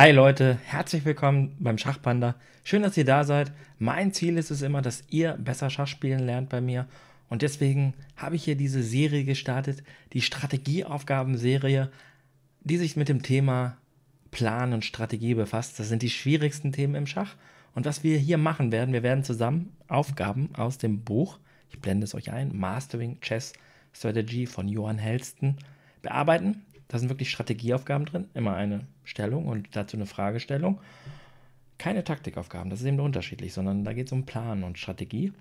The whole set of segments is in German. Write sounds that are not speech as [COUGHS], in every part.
Hi Leute, herzlich willkommen beim Schachpanda. Schön, dass ihr da seid. Mein Ziel ist es immer, dass ihr besser Schach spielen lernt bei mir. Und deswegen habe ich hier diese Serie gestartet, die Strategieaufgaben-Serie, die sich mit dem Thema Plan und Strategie befasst. Das sind die schwierigsten Themen im Schach. Und was wir hier machen werden, wir werden zusammen Aufgaben aus dem Buch, ich blende es euch ein, Mastering Chess Strategy von Johann Helsten, bearbeiten da sind wirklich Strategieaufgaben drin, immer eine Stellung und dazu eine Fragestellung. Keine Taktikaufgaben, das ist eben unterschiedlich, sondern da geht es um Plan und Strategie.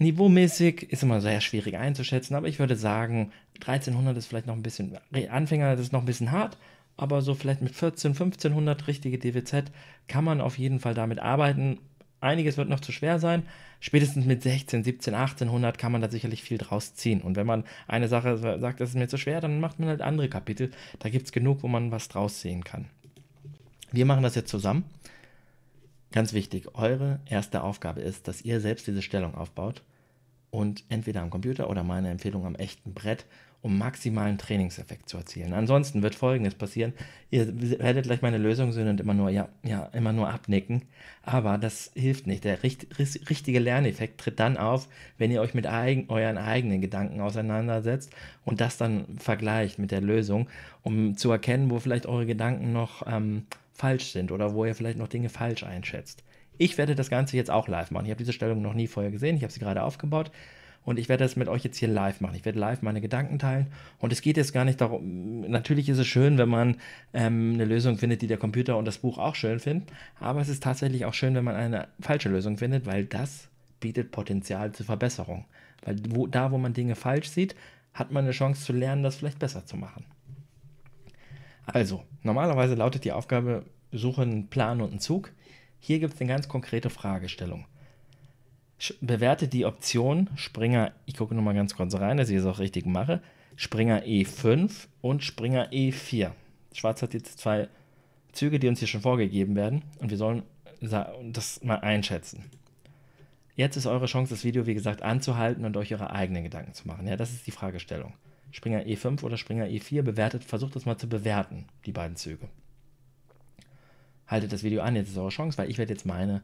Niveaumäßig ist immer sehr schwierig einzuschätzen, aber ich würde sagen, 1300 ist vielleicht noch ein bisschen, Anfänger ist noch ein bisschen hart, aber so vielleicht mit 14, 1500 richtige DWZ kann man auf jeden Fall damit arbeiten einiges wird noch zu schwer sein. Spätestens mit 16, 17, 1800 kann man da sicherlich viel draus ziehen. Und wenn man eine Sache sagt, das ist mir zu schwer, dann macht man halt andere Kapitel. Da gibt es genug, wo man was draus sehen kann. Wir machen das jetzt zusammen. Ganz wichtig, eure erste Aufgabe ist, dass ihr selbst diese Stellung aufbaut und entweder am Computer oder meine Empfehlung am echten Brett, um maximalen Trainingseffekt zu erzielen. Ansonsten wird Folgendes passieren. Ihr werdet gleich meine Lösung sehen und immer nur, ja, ja, immer nur abnicken. Aber das hilft nicht. Der richtige Lerneffekt tritt dann auf, wenn ihr euch mit eigen, euren eigenen Gedanken auseinandersetzt und das dann vergleicht mit der Lösung, um zu erkennen, wo vielleicht eure Gedanken noch ähm, falsch sind oder wo ihr vielleicht noch Dinge falsch einschätzt. Ich werde das Ganze jetzt auch live machen. Ich habe diese Stellung noch nie vorher gesehen. Ich habe sie gerade aufgebaut. Und ich werde das mit euch jetzt hier live machen. Ich werde live meine Gedanken teilen. Und es geht jetzt gar nicht darum, natürlich ist es schön, wenn man ähm, eine Lösung findet, die der Computer und das Buch auch schön finden. Aber es ist tatsächlich auch schön, wenn man eine falsche Lösung findet, weil das bietet Potenzial zur Verbesserung. Weil wo, da, wo man Dinge falsch sieht, hat man eine Chance zu lernen, das vielleicht besser zu machen. Also, normalerweise lautet die Aufgabe, suche einen Plan und einen Zug. Hier gibt es eine ganz konkrete Fragestellung. Bewerte die Option Springer, ich gucke nochmal ganz kurz rein, dass ich es auch richtig mache, Springer E5 und Springer E4. Schwarz hat jetzt zwei Züge, die uns hier schon vorgegeben werden und wir sollen das mal einschätzen. Jetzt ist eure Chance, das Video wie gesagt anzuhalten und euch eure eigenen Gedanken zu machen. Ja, das ist die Fragestellung. Springer E5 oder Springer E4 bewertet, versucht das mal zu bewerten, die beiden Züge haltet das Video an, jetzt ist eure Chance, weil ich werde jetzt meine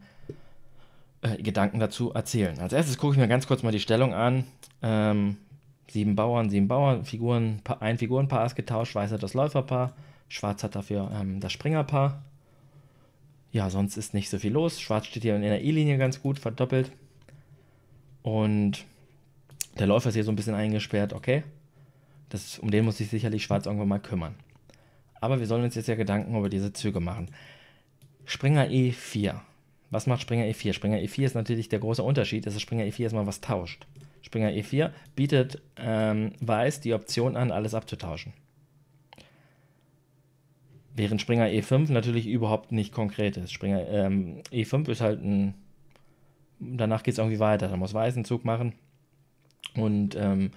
äh, Gedanken dazu erzählen. Als erstes gucke ich mir ganz kurz mal die Stellung an. Ähm, sieben Bauern, sieben Bauern, Figuren, ein Figurenpaar ist getauscht, weiß hat das Läuferpaar, schwarz hat dafür ähm, das Springerpaar. Ja, sonst ist nicht so viel los. Schwarz steht hier in der E-Linie ganz gut, verdoppelt. Und der Läufer ist hier so ein bisschen eingesperrt, okay. Das, um den muss sich sicherlich Schwarz irgendwann mal kümmern. Aber wir sollen uns jetzt ja Gedanken über diese Züge machen. Springer E4. Was macht Springer E4? Springer E4 ist natürlich der große Unterschied, dass Springer E4 erstmal was tauscht. Springer E4 bietet ähm, Weiß die Option an, alles abzutauschen. Während Springer E5 natürlich überhaupt nicht konkret ist. Springer ähm, E5 ist halt ein. Danach geht es irgendwie weiter. Da muss Weiß einen Zug machen. Und ähm,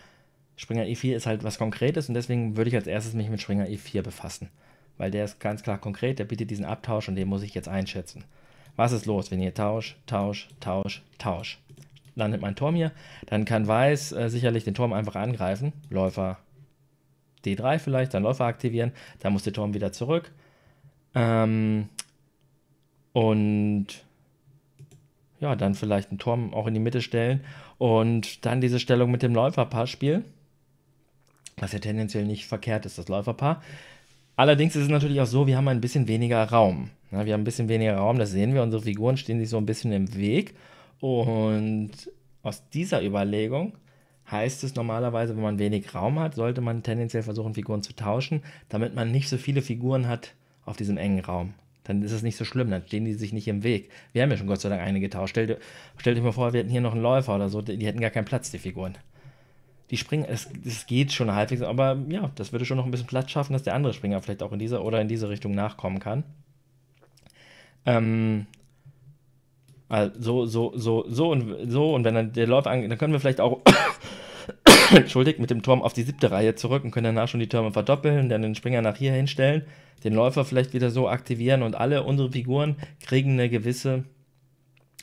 Springer E4 ist halt was Konkretes und deswegen würde ich als erstes mich mit Springer E4 befassen weil der ist ganz klar konkret, der bietet diesen Abtausch und den muss ich jetzt einschätzen. Was ist los, wenn ihr Tausch, Tausch, Tausch, Tausch? Landet mein Turm hier, dann kann Weiß äh, sicherlich den Turm einfach angreifen. Läufer D3 vielleicht, dann Läufer aktivieren, dann muss der Turm wieder zurück. Ähm, und ja, dann vielleicht einen Turm auch in die Mitte stellen und dann diese Stellung mit dem Läuferpaar spielen, was ja tendenziell nicht verkehrt ist, das Läuferpaar. Allerdings ist es natürlich auch so, wir haben ein bisschen weniger Raum. Ja, wir haben ein bisschen weniger Raum, das sehen wir. Unsere Figuren stehen sich so ein bisschen im Weg. Und aus dieser Überlegung heißt es normalerweise, wenn man wenig Raum hat, sollte man tendenziell versuchen, Figuren zu tauschen, damit man nicht so viele Figuren hat auf diesem engen Raum. Dann ist es nicht so schlimm, dann stehen die sich nicht im Weg. Wir haben ja schon Gott sei Dank eine getauscht. Stellt, stellt euch mal vor, wir hätten hier noch einen Läufer oder so, die hätten gar keinen Platz, die Figuren die Springer, es, es geht schon halbwegs, aber ja, das würde schon noch ein bisschen Platz schaffen, dass der andere Springer vielleicht auch in dieser oder in diese Richtung nachkommen kann. Ähm, also so, so, so, so und so und wenn dann der Läufer angeht, dann können wir vielleicht auch [COUGHS] entschuldigt, mit dem Turm auf die siebte Reihe zurück und können danach schon die Türme verdoppeln, dann den Springer nach hier hinstellen, den Läufer vielleicht wieder so aktivieren und alle unsere Figuren kriegen eine gewisse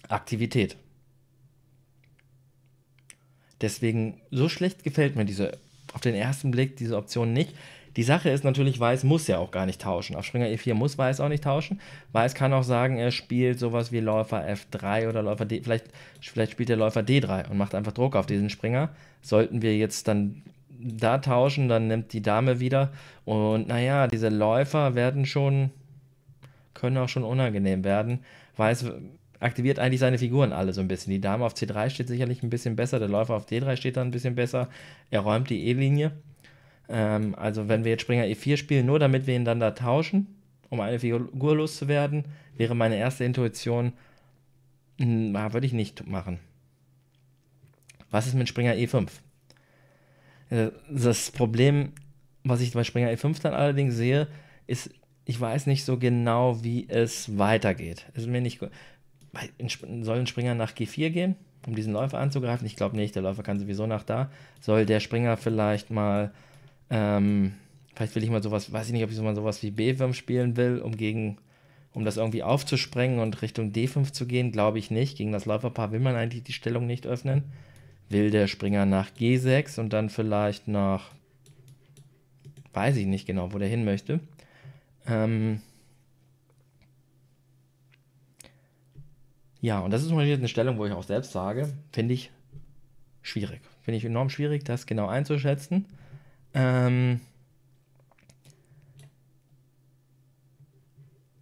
Aktivität. Deswegen, so schlecht gefällt mir diese, auf den ersten Blick, diese Option nicht. Die Sache ist natürlich, Weiß muss ja auch gar nicht tauschen. Auf Springer E4 muss Weiß auch nicht tauschen. Weiß kann auch sagen, er spielt sowas wie Läufer F3 oder Läufer D. Vielleicht, vielleicht spielt er Läufer D3 und macht einfach Druck auf diesen Springer. Sollten wir jetzt dann da tauschen, dann nimmt die Dame wieder. Und naja, diese Läufer werden schon, können auch schon unangenehm werden. Weiß aktiviert eigentlich seine Figuren alle so ein bisschen. Die Dame auf C3 steht sicherlich ein bisschen besser, der Läufer auf D3 steht da ein bisschen besser. Er räumt die E-Linie. Ähm, also wenn wir jetzt Springer E4 spielen, nur damit wir ihn dann da tauschen, um eine Figur loszuwerden, wäre meine erste Intuition, hm, na, würde ich nicht machen. Was ist mit Springer E5? Äh, das Problem, was ich bei Springer E5 dann allerdings sehe, ist, ich weiß nicht so genau, wie es weitergeht. ist mir nicht soll ein Springer nach G4 gehen, um diesen Läufer anzugreifen? Ich glaube nicht, der Läufer kann sowieso nach da. Soll der Springer vielleicht mal, ähm, vielleicht will ich mal sowas, weiß ich nicht, ob ich mal sowas wie B5 spielen will, um gegen, um das irgendwie aufzusprengen und Richtung D5 zu gehen, glaube ich nicht. Gegen das Läuferpaar will man eigentlich die Stellung nicht öffnen. Will der Springer nach G6 und dann vielleicht nach, weiß ich nicht genau, wo der hin möchte. Ähm, Ja, und das ist mal wieder eine Stellung, wo ich auch selbst sage, finde ich schwierig. Finde ich enorm schwierig, das genau einzuschätzen. Ähm,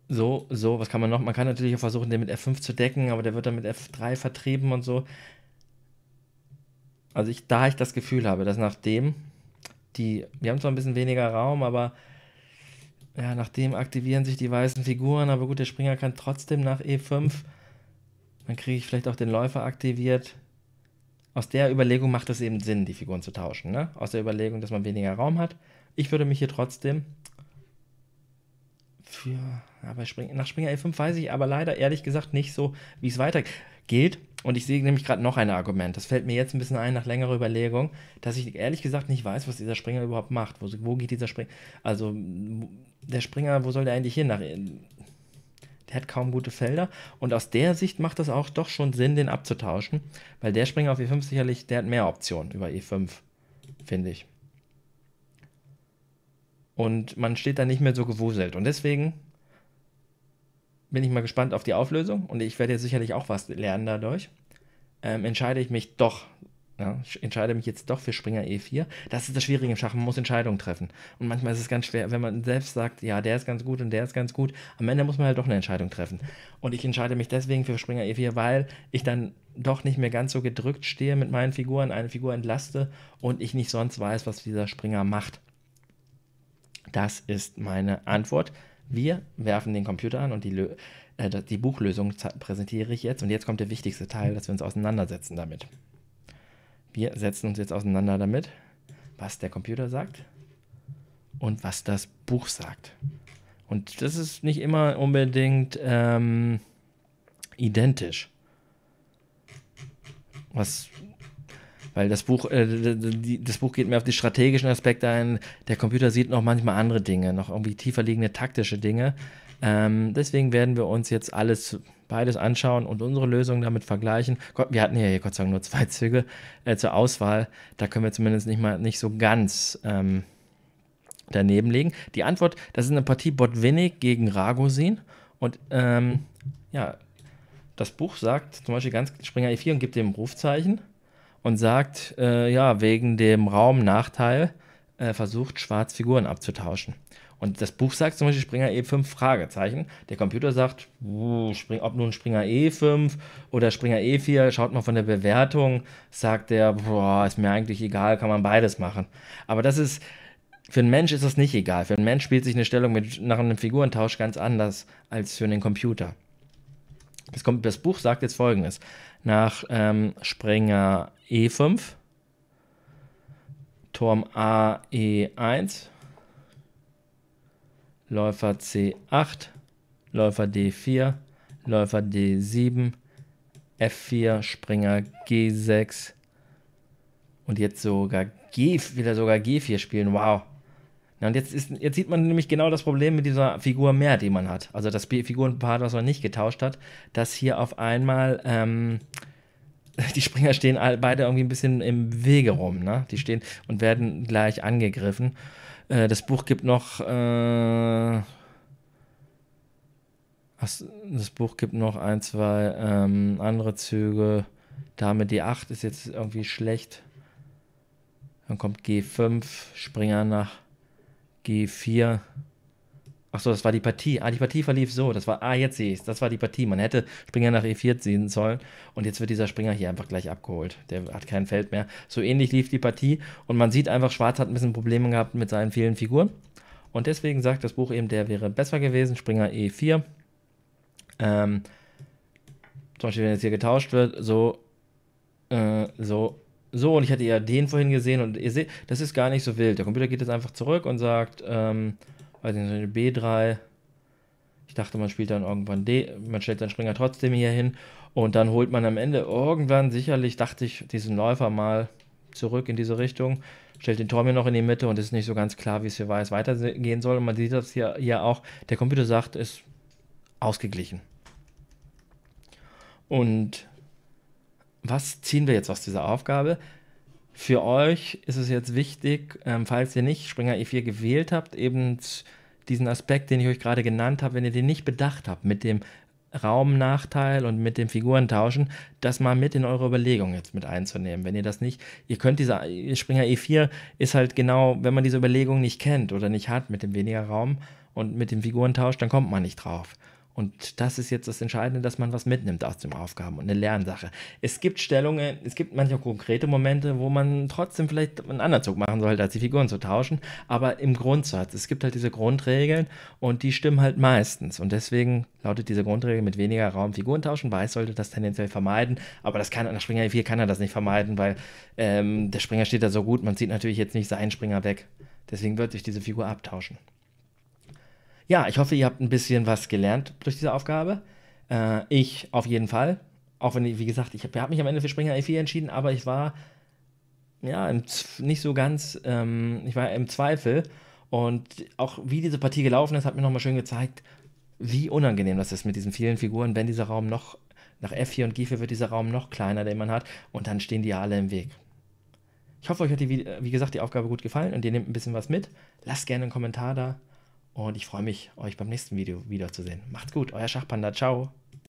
so, so, was kann man noch? Man kann natürlich auch versuchen, den mit F5 zu decken, aber der wird dann mit F3 vertrieben und so. Also ich, da ich das Gefühl habe, dass nachdem die, wir haben zwar ein bisschen weniger Raum, aber ja, nachdem aktivieren sich die weißen Figuren, aber gut, der Springer kann trotzdem nach E5 dann kriege ich vielleicht auch den Läufer aktiviert. Aus der Überlegung macht es eben Sinn, die Figuren zu tauschen. Ne? Aus der Überlegung, dass man weniger Raum hat. Ich würde mich hier trotzdem für, aber Spring, nach Springer e 5 weiß ich aber leider ehrlich gesagt nicht so, wie es weitergeht. Und ich sehe nämlich gerade noch ein Argument. Das fällt mir jetzt ein bisschen ein nach längerer Überlegung, dass ich ehrlich gesagt nicht weiß, was dieser Springer überhaupt macht. Wo, wo geht dieser Springer? Also, der Springer, wo soll der eigentlich hin? Nach, der hat kaum gute Felder. Und aus der Sicht macht das auch doch schon Sinn, den abzutauschen, weil der Springer auf E5 sicherlich, der hat mehr Optionen über E5, finde ich. Und man steht da nicht mehr so gewuselt. Und deswegen bin ich mal gespannt auf die Auflösung und ich werde jetzt sicherlich auch was lernen dadurch. Ähm, entscheide ich mich doch ja, ich entscheide mich jetzt doch für Springer E4. Das ist das Schwierige im Schach, man muss Entscheidungen treffen. Und manchmal ist es ganz schwer, wenn man selbst sagt, ja, der ist ganz gut und der ist ganz gut. Am Ende muss man halt doch eine Entscheidung treffen. Und ich entscheide mich deswegen für Springer E4, weil ich dann doch nicht mehr ganz so gedrückt stehe mit meinen Figuren, eine Figur entlaste und ich nicht sonst weiß, was dieser Springer macht. Das ist meine Antwort. Wir werfen den Computer an und die, äh, die Buchlösung präsentiere ich jetzt. Und jetzt kommt der wichtigste Teil, dass wir uns auseinandersetzen damit. Wir setzen uns jetzt auseinander damit, was der Computer sagt und was das Buch sagt. Und das ist nicht immer unbedingt ähm, identisch. Was, weil das Buch, äh, die, das Buch geht mehr auf die strategischen Aspekte ein. Der Computer sieht noch manchmal andere Dinge, noch irgendwie tiefer liegende taktische Dinge. Ähm, deswegen werden wir uns jetzt alles beides anschauen und unsere Lösung damit vergleichen. wir hatten ja hier Gott sei Dank nur zwei [LAUGHS] Züge äh, zur Auswahl. Da können wir zumindest nicht mal nicht so ganz ähm, daneben liegen. Die Antwort, das ist eine Partie Botwinnik gegen Ragosin. Und ähm, ja, das Buch sagt zum Beispiel ganz Springer E4 und gibt dem Rufzeichen und sagt, äh, ja, wegen dem Raumnachteil äh, versucht, Schwarz Figuren abzutauschen. Und das Buch sagt zum Beispiel Springer E5 Fragezeichen. Der Computer sagt, ob nun Springer E5 oder Springer E4, schaut mal von der Bewertung, sagt der, boah, ist mir eigentlich egal, kann man beides machen. Aber das ist, für einen Mensch ist das nicht egal. Für einen Mensch spielt sich eine Stellung mit, nach einem Figurentausch ganz anders als für einen Computer. Das, kommt, das Buch sagt jetzt folgendes. Nach ähm, Springer E5, Turm A E1, Läufer C8, Läufer D4, Läufer D7, F4, Springer G6 und jetzt sogar G, will er sogar G4 spielen. Wow. Ja, und jetzt, ist, jetzt sieht man nämlich genau das Problem mit dieser Figur mehr, die man hat. Also das Figurenpaar, was man nicht getauscht hat, dass hier auf einmal ähm, [LAUGHS] die Springer stehen beide irgendwie ein bisschen im Wege rum. Ne? Die stehen und werden gleich angegriffen. Äh, das Buch gibt noch. Äh, das Buch gibt noch ein, zwei ähm, andere Züge. Dame D8 ist jetzt irgendwie schlecht. Dann kommt G5, Springer nach G4. Achso, das war die Partie. Ah, die Partie verlief so. Das war, ah, jetzt sehe ich es. Das war die Partie. Man hätte Springer nach E4 ziehen sollen. Und jetzt wird dieser Springer hier einfach gleich abgeholt. Der hat kein Feld mehr. So ähnlich lief die Partie. Und man sieht einfach, Schwarz hat ein bisschen Probleme gehabt mit seinen vielen Figuren. Und deswegen sagt das Buch eben, der wäre besser gewesen. Springer E4. Ähm, zum Beispiel, wenn jetzt hier getauscht wird, so, äh, so, so. Und ich hatte ja den vorhin gesehen. Und ihr seht, das ist gar nicht so wild. Der Computer geht jetzt einfach zurück und sagt, ähm, weiß nicht, B3. Ich dachte, man spielt dann irgendwann D, man stellt seinen Springer trotzdem hier hin und dann holt man am Ende irgendwann sicherlich, dachte ich, diesen Läufer mal zurück in diese Richtung, stellt den Tor mir noch in die Mitte und ist nicht so ganz klar, wie es hier weiß, weitergehen soll. Und man sieht das hier, hier auch, der Computer sagt, ist ausgeglichen. Und was ziehen wir jetzt aus dieser Aufgabe? Für euch ist es jetzt wichtig, ähm, falls ihr nicht Springer E4 gewählt habt, eben diesen Aspekt, den ich euch gerade genannt habe, wenn ihr den nicht bedacht habt, mit dem Raumnachteil und mit dem Figurentauschen, das mal mit in eure Überlegung jetzt mit einzunehmen. Wenn ihr das nicht, ihr könnt diese Springer E4 ist halt genau, wenn man diese Überlegung nicht kennt oder nicht hat mit dem weniger Raum und mit dem Figurentausch, dann kommt man nicht drauf. Und das ist jetzt das Entscheidende, dass man was mitnimmt aus den Aufgaben und eine Lernsache. Es gibt Stellungen, es gibt manchmal konkrete Momente, wo man trotzdem vielleicht einen anderen Zug machen sollte, als die Figuren zu tauschen. Aber im Grundsatz, es gibt halt diese Grundregeln und die stimmen halt meistens. Und deswegen lautet diese Grundregel mit weniger Raum Figuren tauschen. Weiß sollte das tendenziell vermeiden, aber das kann nach Springer 4 e kann er das nicht vermeiden, weil ähm, der Springer steht da so gut, man zieht natürlich jetzt nicht seinen Springer weg. Deswegen wird sich diese Figur abtauschen. Ja, ich hoffe, ihr habt ein bisschen was gelernt durch diese Aufgabe. Äh, ich auf jeden Fall. Auch wenn, ich, wie gesagt, ich habe hab mich am Ende für Springer E4 entschieden, aber ich war ja im, nicht so ganz, ähm, ich war im Zweifel. Und auch wie diese Partie gelaufen ist, hat mir nochmal schön gezeigt, wie unangenehm das ist mit diesen vielen Figuren, wenn dieser Raum noch, nach F4 und G4 wird dieser Raum noch kleiner, den man hat, und dann stehen die ja alle im Weg. Ich hoffe, euch hat, die, wie äh, gesagt, die Aufgabe gut gefallen und ihr nehmt ein bisschen was mit. Lasst gerne einen Kommentar da. Und ich freue mich, euch beim nächsten Video wiederzusehen. Macht's gut, euer Schachpanda. Ciao.